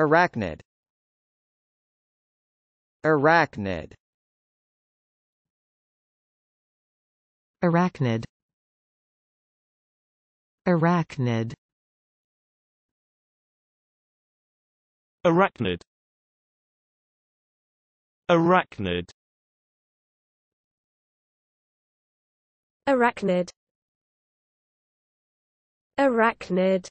Arachnid Arachnid Arachnid Arachnid Arachnid Arachnid Arachnid Arachnid